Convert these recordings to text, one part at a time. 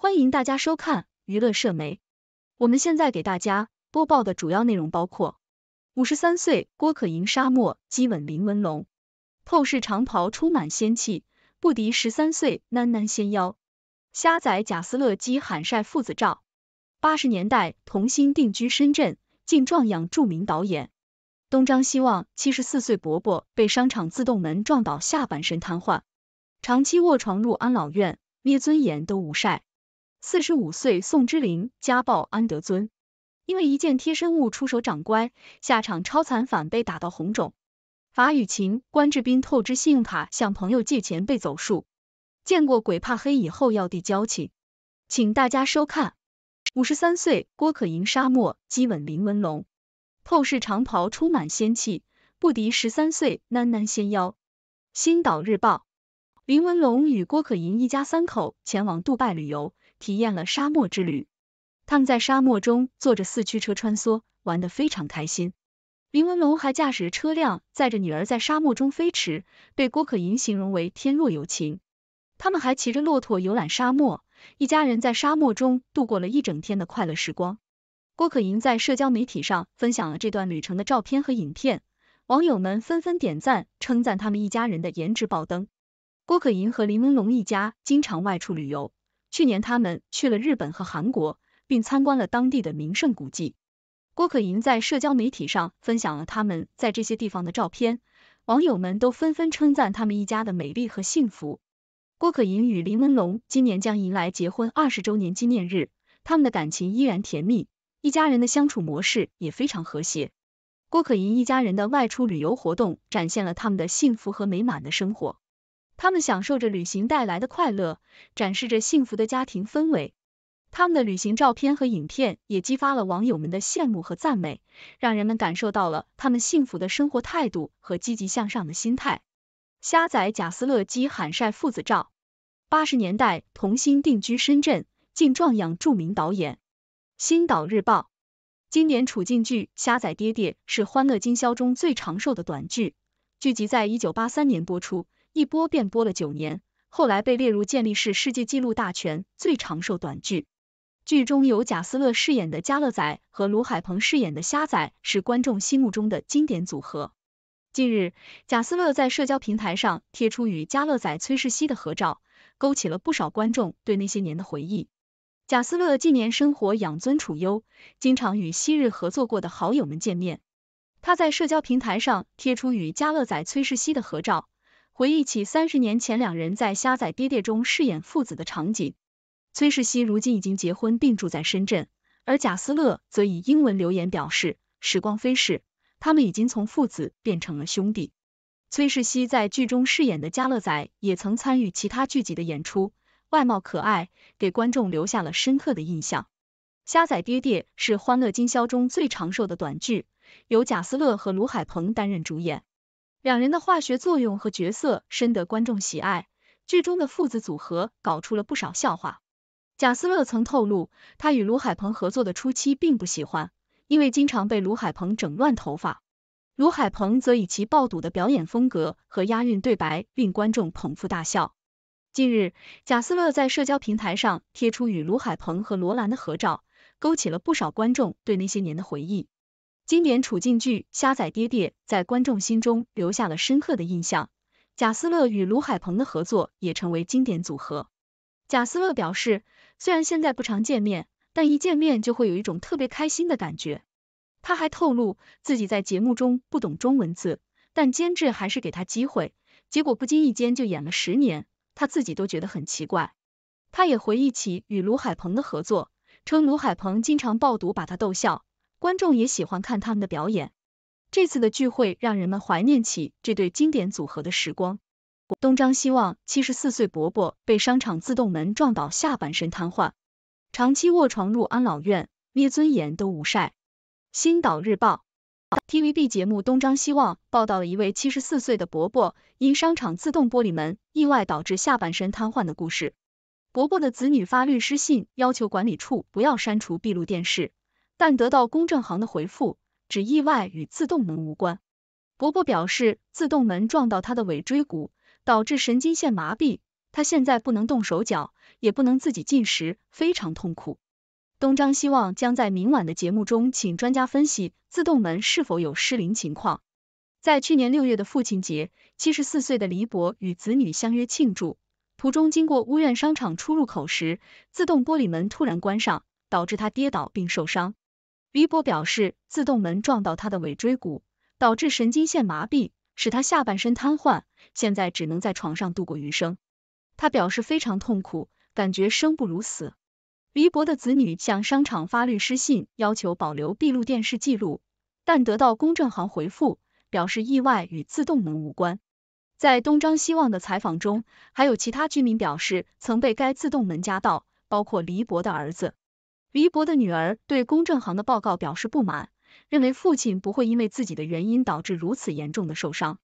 欢迎大家收看娱乐社媒。我们现在给大家播报的主要内容包括：五十三岁郭可盈沙漠激吻林文龙，透视长袍充满仙气，不敌十三岁囡囡仙妖；虾仔贾斯勒基喊晒父子照；八十年代童星定居深圳，竟壮样著名导演；东张西望七十四岁伯伯被商场自动门撞倒，下半身瘫痪，长期卧床入安老院，咩尊严都无晒。四十五岁宋之龄家暴安德尊，因为一件贴身物出手掌乖，下场超惨反被打到红肿。法雨晴关志斌透支信用卡向朋友借钱被走数，见过鬼怕黑以后要递交情。请大家收看。五十三岁郭可盈沙漠激吻林文龙，透视长袍充满仙气，不敌十三岁囡囡仙腰。星岛日报。林文龙与郭可盈一家三口前往杜拜旅游，体验了沙漠之旅。他们在沙漠中坐着四驱车穿梭，玩得非常开心。林文龙还驾驶车辆载着女儿在沙漠中飞驰，被郭可盈形容为“天若有情”。他们还骑着骆驼游览沙漠，一家人在沙漠中度过了一整天的快乐时光。郭可盈在社交媒体上分享了这段旅程的照片和影片，网友们纷纷点赞，称赞他们一家人的颜值爆灯。郭可盈和林文龙一家经常外出旅游，去年他们去了日本和韩国，并参观了当地的名胜古迹。郭可盈在社交媒体上分享了他们在这些地方的照片，网友们都纷纷称赞他们一家的美丽和幸福。郭可盈与林文龙今年将迎来结婚二十周年纪念日，他们的感情依然甜蜜，一家人的相处模式也非常和谐。郭可盈一家人的外出旅游活动展现了他们的幸福和美满的生活。他们享受着旅行带来的快乐，展示着幸福的家庭氛围。他们的旅行照片和影片也激发了网友们的羡慕和赞美，让人们感受到了他们幸福的生活态度和积极向上的心态。虾仔贾斯勒基喊晒父子照。八十年代童星定居深圳，竟壮阳著名导演。星岛日报经典处境剧《虾仔爹爹》是《欢乐今宵》中最长寿的短剧，剧集在一九八三年播出。一播便播了九年，后来被列入《建立式世界纪录大全》最长寿短剧。剧中由贾斯乐饰演的家乐仔和卢海鹏饰演的虾仔是观众心目中的经典组合。近日，贾斯乐在社交平台上贴出与家乐仔崔世熙的合照，勾起了不少观众对那些年的回忆。贾斯乐近年生活养尊处优，经常与昔日合作过的好友们见面。他在社交平台上贴出与家乐仔崔世熙的合照。回忆起三十年前两人在《虾仔爹爹》中饰演父子的场景，崔世熙如今已经结婚并住在深圳，而贾斯乐则以英文留言表示，时光飞逝，他们已经从父子变成了兄弟。崔世熙在剧中饰演的家乐仔也曾参与其他剧集的演出，外貌可爱，给观众留下了深刻的印象。《虾仔爹爹》是《欢乐今宵》中最长寿的短剧，由贾斯乐和卢海鹏担任主演。两人的化学作用和角色深得观众喜爱，剧中的父子组合搞出了不少笑话。贾斯勒曾透露，他与卢海鹏合作的初期并不喜欢，因为经常被卢海鹏整乱头发。卢海鹏则以其爆肚的表演风格和押韵对白令观众捧腹大笑。近日，贾斯勒在社交平台上贴出与卢海鹏和罗兰的合照，勾起了不少观众对那些年的回忆。经典处境剧《虾仔爹爹》在观众心中留下了深刻的印象，贾斯乐与卢海鹏的合作也成为经典组合。贾斯乐表示，虽然现在不常见面，但一见面就会有一种特别开心的感觉。他还透露自己在节目中不懂中文字，但监制还是给他机会，结果不经意间就演了十年，他自己都觉得很奇怪。他也回忆起与卢海鹏的合作，称卢海鹏经常爆肚把他逗笑。观众也喜欢看他们的表演。这次的聚会让人们怀念起这对经典组合的时光。东张西望，七十四岁伯伯被商场自动门撞倒，下半身瘫痪，长期卧床入安老院，捏尊严都无晒。《星岛日报》TVB 节目《东张西望》报道了一位七十四岁的伯伯因商场自动玻璃门意外导致下半身瘫痪的故事。伯伯的子女发律师信，要求管理处不要删除闭路电视。但得到公证行的回复，只意外与自动门无关。伯伯表示，自动门撞到他的尾椎骨，导致神经线麻痹，他现在不能动手脚，也不能自己进食，非常痛苦。东张希望将在明晚的节目中，请专家分析自动门是否有失灵情况。在去年六月的父亲节，七十四岁的黎伯与子女相约庆祝，途中经过屋苑商场出入口时，自动玻璃门突然关上，导致他跌倒并受伤。黎伯表示，自动门撞到他的尾椎骨，导致神经线麻痹，使他下半身瘫痪，现在只能在床上度过余生。他表示非常痛苦，感觉生不如死。黎伯的子女向商场发律师信，要求保留闭路电视记录，但得到公证行回复，表示意外与自动门无关。在东张西望的采访中，还有其他居民表示曾被该自动门夹到，包括黎伯的儿子。黎博的女儿对公证行的报告表示不满，认为父亲不会因为自己的原因导致如此严重的受伤。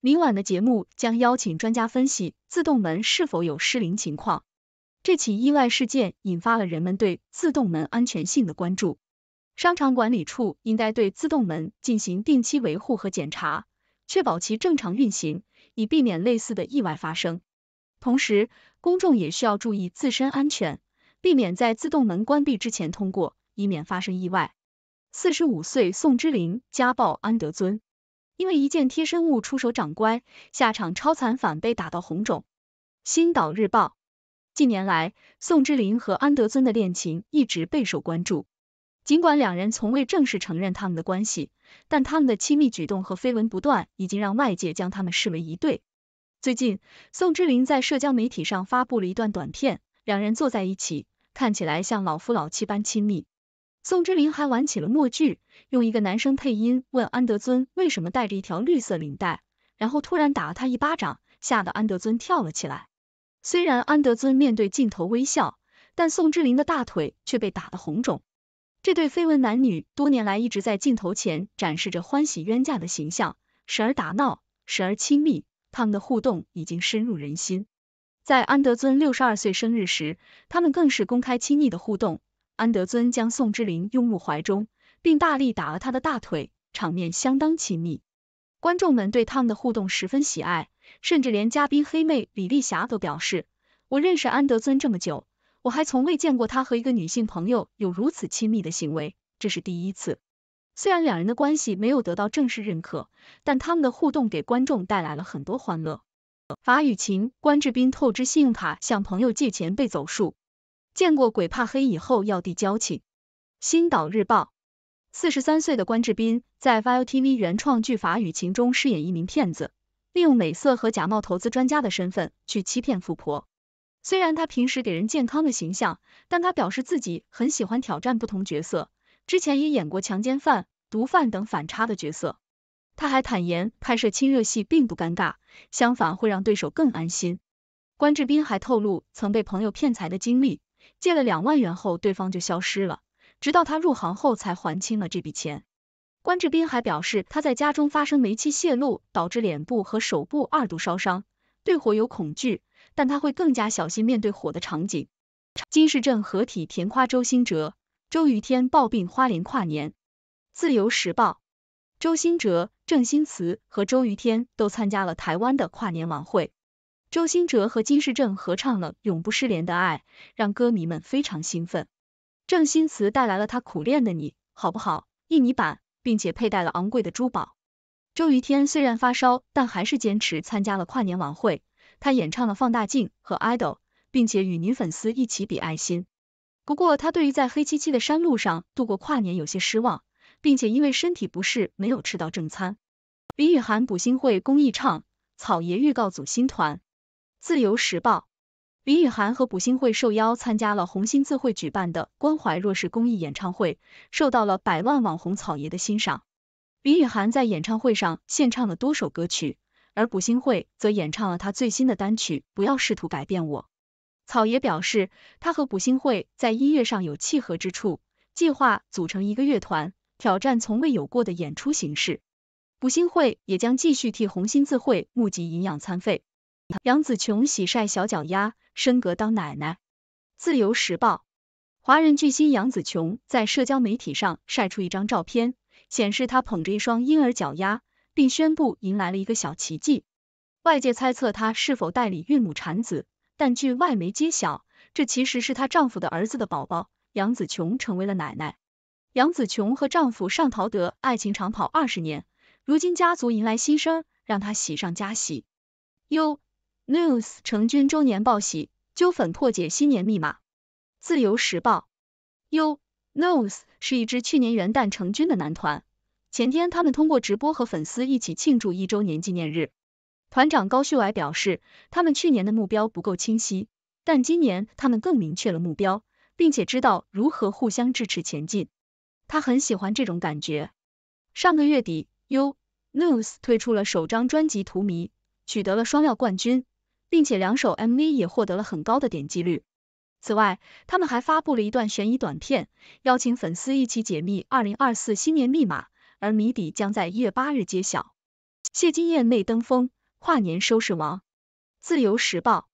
明晚的节目将邀请专家分析自动门是否有失灵情况。这起意外事件引发了人们对自动门安全性的关注。商场管理处应该对自动门进行定期维护和检查，确保其正常运行，以避免类似的意外发生。同时，公众也需要注意自身安全。避免在自动门关闭之前通过，以免发生意外。四十五岁宋之琳家暴安德尊，因为一件贴身物出手掌乖，下场超惨，反被打到红肿。《星岛日报》近年来，宋之琳和安德尊的恋情一直备受关注。尽管两人从未正式承认他们的关系，但他们的亲密举动和绯闻不断，已经让外界将他们视为一对。最近，宋之琳在社交媒体上发布了一段短片，两人坐在一起。看起来像老夫老妻般亲密，宋之林还玩起了默剧，用一个男生配音问安德尊为什么戴着一条绿色领带，然后突然打了他一巴掌，吓得安德尊跳了起来。虽然安德尊面对镜头微笑，但宋之林的大腿却被打得红肿。这对绯闻男女多年来一直在镜头前展示着欢喜冤家的形象，时而打闹，时而亲密，他们的互动已经深入人心。在安德尊六十二岁生日时，他们更是公开亲密的互动。安德尊将宋之琳拥入怀中，并大力打了他的大腿，场面相当亲密。观众们对他们的互动十分喜爱，甚至连嘉宾黑妹李丽霞都表示：“我认识安德尊这么久，我还从未见过他和一个女性朋友有如此亲密的行为，这是第一次。”虽然两人的关系没有得到正式认可，但他们的互动给观众带来了很多欢乐。法语情，关智斌透支信用卡向朋友借钱被走数，见过鬼怕黑以后要递交情。星岛日报，四十三岁的关智斌在 ViuTV 原创剧《法语情》中饰演一名骗子，利用美色和假冒投资专家的身份去欺骗富婆。虽然他平时给人健康的形象，但他表示自己很喜欢挑战不同角色，之前也演过强奸犯、毒贩等反差的角色。他还坦言拍摄亲热戏并不尴尬，相反会让对手更安心。关智斌还透露曾被朋友骗财的经历，借了两万元后对方就消失了，直到他入行后才还清了这笔钱。关智斌还表示他在家中发生煤气泄漏，导致脸部和手部二度烧伤，对火有恐惧，但他会更加小心面对火的场景。金士镇合体甜夸周星哲、周雨天暴病花莲跨年。自由时报，周星哲。郑欣慈和周瑜天都参加了台湾的跨年晚会，周兴哲和金士正合唱了《永不失联的爱》，让歌迷们非常兴奋。郑欣慈带来了他苦练的《你好不好》印尼版，并且佩戴了昂贵的珠宝。周瑜天虽然发烧，但还是坚持参加了跨年晚会，他演唱了《放大镜》和《Idol》，并且与女粉丝一起比爱心。不过，他对于在黑漆漆的山路上度过跨年有些失望。并且因为身体不适，没有吃到正餐。李雨涵补新会公益唱，草爷预告组新团。自由时报，李雨涵和补新会受邀参加了红星自会举办的关怀弱势公益演唱会，受到了百万网红草爷的欣赏。李雨涵在演唱会上献唱了多首歌曲，而补新会则演唱了他最新的单曲《不要试图改变我》。草爷表示，他和补新会在音乐上有契合之处，计划组成一个乐团。挑战从未有过的演出形式，补星会也将继续替红星字会募集营养餐费。杨紫琼喜晒小脚丫，升格当奶奶。自由时报，华人巨星杨紫琼在社交媒体上晒出一张照片，显示她捧着一双婴儿脚丫，并宣布迎来了一个小奇迹。外界猜测她是否代理孕母产子，但据外媒揭晓，这其实是她丈夫的儿子的宝宝，杨紫琼成为了奶奶。杨紫琼和丈夫尚陶德爱情长跑二十年，如今家族迎来新生让她喜上加喜。U News 成军周年报喜，揪粉破解新年密码。自由时报。U News 是一支去年元旦成军的男团，前天他们通过直播和粉丝一起庆祝一周年纪念日。团长高旭崴表示，他们去年的目标不够清晰，但今年他们更明确了目标，并且知道如何互相支持前进。他很喜欢这种感觉。上个月底，U n e w s 推出了首张专辑《图谜，取得了双料冠军，并且两首 MV 也获得了很高的点击率。此外，他们还发布了一段悬疑短片，邀请粉丝一起解密2024新年密码，而谜底将在1月8日揭晓。谢金燕内登峰，跨年收视王。自由时报，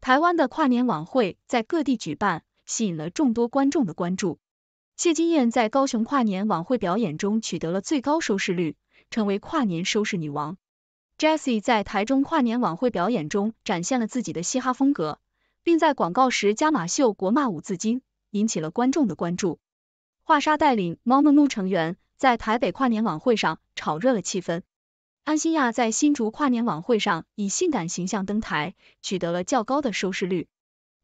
台湾的跨年晚会在各地举办，吸引了众多观众的关注。谢金燕在高雄跨年晚会表演中取得了最高收视率，成为跨年收视女王。Jessie 在台中跨年晚会表演中展现了自己的嘻哈风格，并在广告时加码秀国骂五字经，引起了观众的关注。华莎带领 MOMO 成员在台北跨年晚会上炒热了气氛。安心亚在新竹跨年晚会上以性感形象登台，取得了较高的收视率。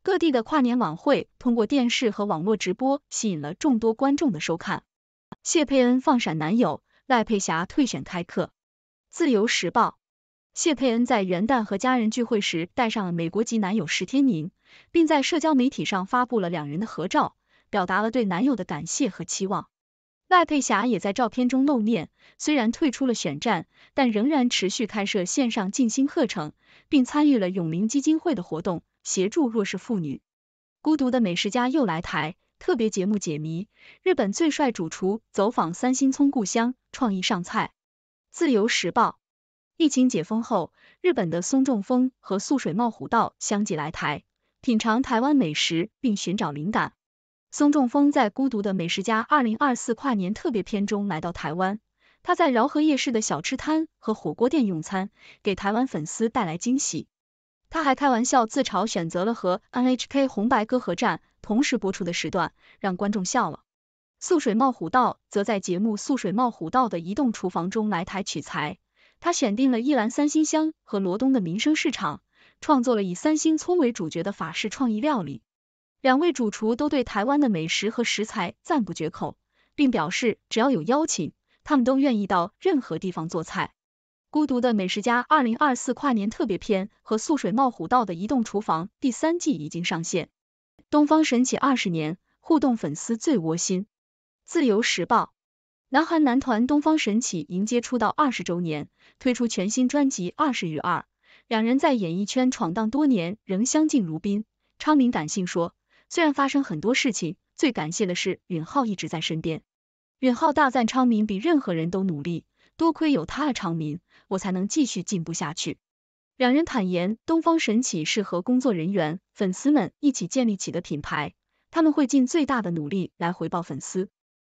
各地的跨年晚会通过电视和网络直播，吸引了众多观众的收看。谢佩恩放闪男友，赖佩霞退选开课。自由时报，谢佩恩在元旦和家人聚会时，带上了美国籍男友石天宁，并在社交媒体上发布了两人的合照，表达了对男友的感谢和期望。赖佩霞也在照片中露面，虽然退出了选战，但仍然持续开设线上静心课程，并参与了永宁基金会的活动。协助弱势妇女。孤独的美食家又来台，特别节目解谜。日本最帅主厨走访三星村故乡，创意上菜。自由时报，疫情解封后，日本的松重峰和素水茂虎道相继来台，品尝台湾美食并寻找灵感。松重峰在《孤独的美食家》二零二四跨年特别篇中来到台湾，他在饶河夜市的小吃摊和火锅店用餐，给台湾粉丝带来惊喜。他还开玩笑自嘲，选择了和 NHK 红白歌合战同时播出的时段，让观众笑了。素水茂虎道则在节目素水茂虎道的移动厨房中来台取材，他选定了一兰三星乡和罗东的民生市场，创作了以三星葱为主角的法式创意料理。两位主厨都对台湾的美食和食材赞不绝口，并表示只要有邀请，他们都愿意到任何地方做菜。《孤独的美食家》二零二四跨年特别篇和《素水冒虎道》的移动厨房第三季已经上线。东方神起二十年互动粉丝最窝心。自由时报，南韩男团东方神起迎接出道二十周年，推出全新专辑《二十余二》，两人在演艺圈闯荡多年仍相敬如宾。昌珉感性说，虽然发生很多事情，最感谢的是允浩一直在身边。允浩大赞昌珉比任何人都努力。多亏有他，昌珉，我才能继续进步下去。两人坦言，东方神起是和工作人员、粉丝们一起建立起的品牌，他们会尽最大的努力来回报粉丝。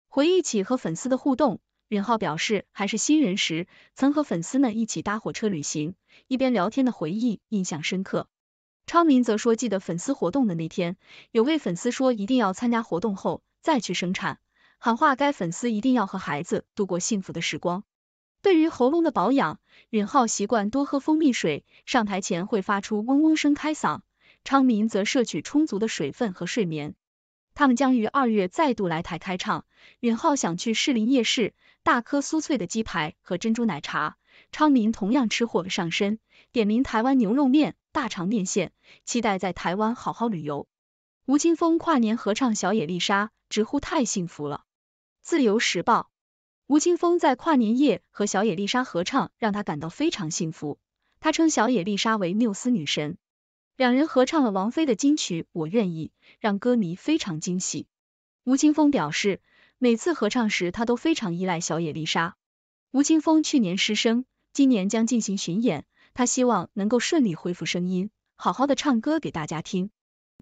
回忆起和粉丝的互动，允浩表示，还是新人时曾和粉丝们一起搭火车旅行，一边聊天的回忆印象深刻。昌珉则说，记得粉丝活动的那天，有位粉丝说一定要参加活动后再去生产，喊话该粉丝一定要和孩子度过幸福的时光。对于喉咙的保养，允浩习惯多喝蜂蜜水，上台前会发出嗡嗡声开嗓。昌珉则摄取充足的水分和睡眠。他们将于二月再度来台开唱。允浩想去士林夜市，大颗酥脆的鸡排和珍珠奶茶。昌珉同样吃货上身，点名台湾牛肉面、大肠面线，期待在台湾好好旅游。吴青峰跨年合唱小野丽莎，直呼太幸福了。自由时报。吴青峰在跨年夜和小野丽莎合唱，让他感到非常幸福。他称小野丽莎为缪斯女神，两人合唱了王菲的金曲《我愿意》，让歌迷非常惊喜。吴青峰表示，每次合唱时他都非常依赖小野丽莎。吴青峰去年失声，今年将进行巡演，他希望能够顺利恢复声音，好好的唱歌给大家听。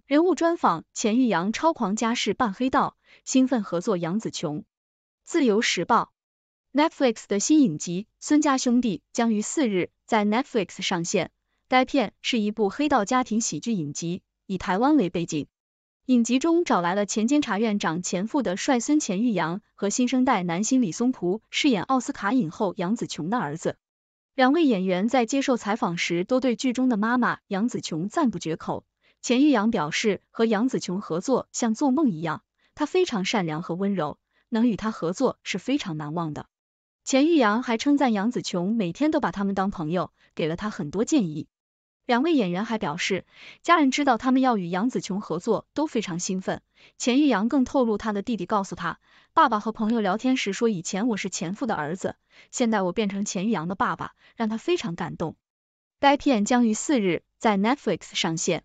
人物专访：钱玉阳超狂家世扮黑道，兴奋合作杨紫琼。自由时报。Netflix 的新影集《孙家兄弟》将于四日在 Netflix 上线。该片是一部黑道家庭喜剧影集，以台湾为背景。影集中找来了前监察院长钱富的帅孙钱玉阳和新生代男星李松璞饰演奥斯卡影后杨紫琼的儿子。两位演员在接受采访时都对剧中的妈妈杨紫琼赞不绝口。钱玉阳表示，和杨紫琼合作像做梦一样，她非常善良和温柔，能与她合作是非常难忘的。钱玉阳还称赞杨紫琼每天都把他们当朋友，给了他很多建议。两位演员还表示，家人知道他们要与杨紫琼合作都非常兴奋。钱玉阳更透露，他的弟弟告诉他，爸爸和朋友聊天时说，以前我是前夫的儿子，现在我变成钱玉阳的爸爸，让他非常感动。该片将于四日在 Netflix 上线。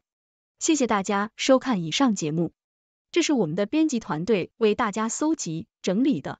谢谢大家收看以上节目，这是我们的编辑团队为大家搜集整理的。